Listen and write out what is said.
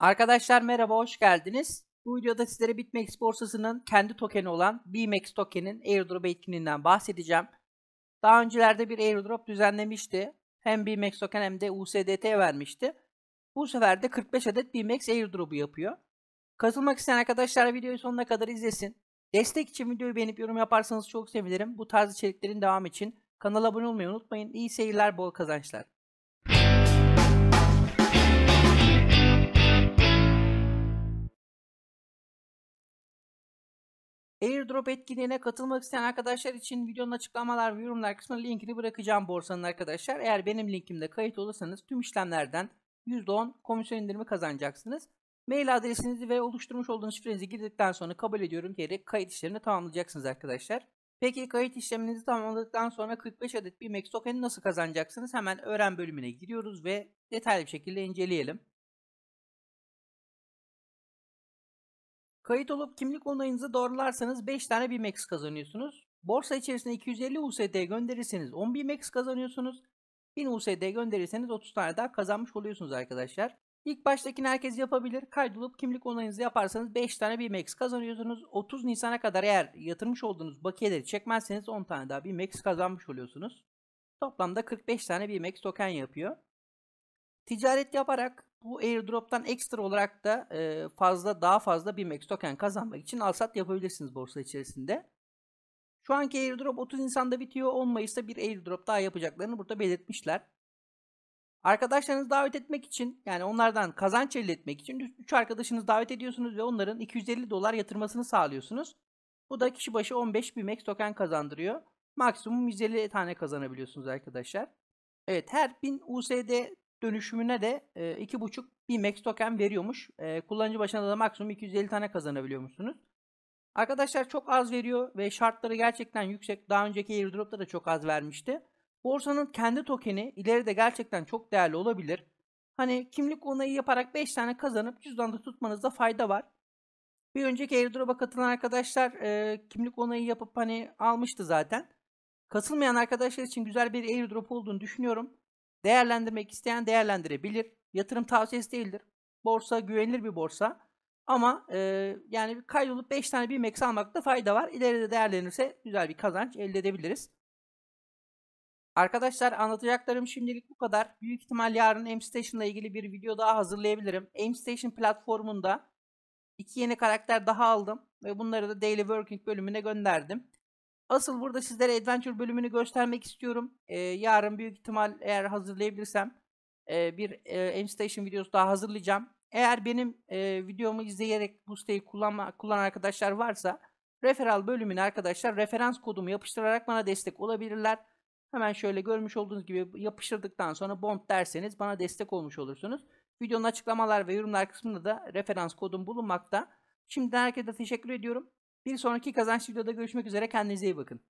Arkadaşlar merhaba hoş geldiniz. Bu videoda sizlere Bitmex borsasının kendi tokeni olan BMX tokenin airdrop etkinliğinden bahsedeceğim. Daha öncelerde bir airdrop düzenlemişti. Hem BMX token hem de USDT vermişti. Bu sefer de 45 adet BMX airdrop'u yapıyor. Katılmak isteyen arkadaşlar videoyu sonuna kadar izlesin. Destek için videoyu beğenip yorum yaparsanız çok sevinirim. Bu tarz içeriklerin devam için kanala abone olmayı unutmayın. İyi seyirler, bol kazançlar. Airdrop etkinliğine katılmak isteyen arkadaşlar için videonun açıklamalar ve yorumlar kısmına linkini bırakacağım borsanın arkadaşlar. Eğer benim linkimde kayıt olursanız tüm işlemlerden %10 komisyon indirimi kazanacaksınız. Mail adresinizi ve oluşturmuş olduğunuz şifrenizi girdikten sonra kabul ediyorum diyerek kayıt işlemini tamamlayacaksınız arkadaşlar. Peki kayıt işleminizi tamamladıktan sonra 45 adet BMX token nasıl kazanacaksınız? Hemen öğren bölümüne giriyoruz ve detaylı bir şekilde inceleyelim. Kayıt olup kimlik onayınızı doğrularsanız 5 tane BMX kazanıyorsunuz. Borsa içerisinde 250 USD gönderirseniz 10 BMX kazanıyorsunuz. 1000 USD gönderirseniz 30 tane daha kazanmış oluyorsunuz arkadaşlar. İlk baştakini herkes yapabilir. Kaydolup kimlik onayınızı yaparsanız 5 tane BMX kazanıyorsunuz. 30 Nisan'a kadar eğer yatırmış olduğunuz bakiyeleri çekmezseniz 10 tane daha BMX kazanmış oluyorsunuz. Toplamda 45 tane BMX token yapıyor. Ticaret yaparak bu airdrop'tan ekstra olarak da e, fazla daha fazla BMX token kazanmak için alsat yapabilirsiniz borsa içerisinde. Şu anki airdrop 30 Nisan'da bitiyor. 10 Mayıs'ta bir airdrop daha yapacaklarını burada belirtmişler. Arkadaşlarınızı davet etmek için yani onlardan kazanç elde etmek için 3 arkadaşınızı davet ediyorsunuz ve onların 250 dolar yatırmasını sağlıyorsunuz. Bu da kişi başı 15 BMX token kazandırıyor. Maksimum 150 tane kazanabiliyorsunuz arkadaşlar. Evet her 1000 USD dönüşümüne de e, iki buçuk bir max token veriyormuş. E, kullanıcı başına da maksimum 250 tane kazanabiliyormuşsunuz. Arkadaşlar çok az veriyor ve şartları gerçekten yüksek. Daha önceki airdrop'ta da çok az vermişti. Borsanın kendi tokeni ileride gerçekten çok değerli olabilir. Hani kimlik onayı yaparak 5 tane kazanıp cüzdanda tutmanızda fayda var. Bir önceki airdrop'a katılan arkadaşlar e, kimlik onayı yapıp hani almıştı zaten. Katılmayan arkadaşlar için güzel bir airdrop olduğunu düşünüyorum. Değerlendirmek isteyen değerlendirebilir. Yatırım tavsiyesi değildir. Borsa güvenilir bir borsa. Ama e, yani kaydolup 5 tane bir BMX almakta fayda var. İleride değerlenirse güzel bir kazanç elde edebiliriz. Arkadaşlar anlatacaklarım şimdilik bu kadar. Büyük ihtimal yarın AimStation ile ilgili bir video daha hazırlayabilirim. AimStation platformunda iki yeni karakter daha aldım ve bunları da Daily Working bölümüne gönderdim. Asıl burada sizlere Adventure bölümünü göstermek istiyorum. Ee, yarın büyük ihtimal eğer hazırlayabilirsem e, bir e, M-Station videosu daha hazırlayacağım. Eğer benim e, videomu izleyerek bu siteyi kullanma, kullanan arkadaşlar varsa referral bölümüne arkadaşlar referans kodumu yapıştırarak bana destek olabilirler. Hemen şöyle görmüş olduğunuz gibi yapıştırdıktan sonra bond derseniz bana destek olmuş olursunuz. Videonun açıklamalar ve yorumlar kısmında da referans kodum bulunmakta. Şimdiden herkese teşekkür ediyorum. Bir sonraki kazanç videoda görüşmek üzere kendinize iyi bakın.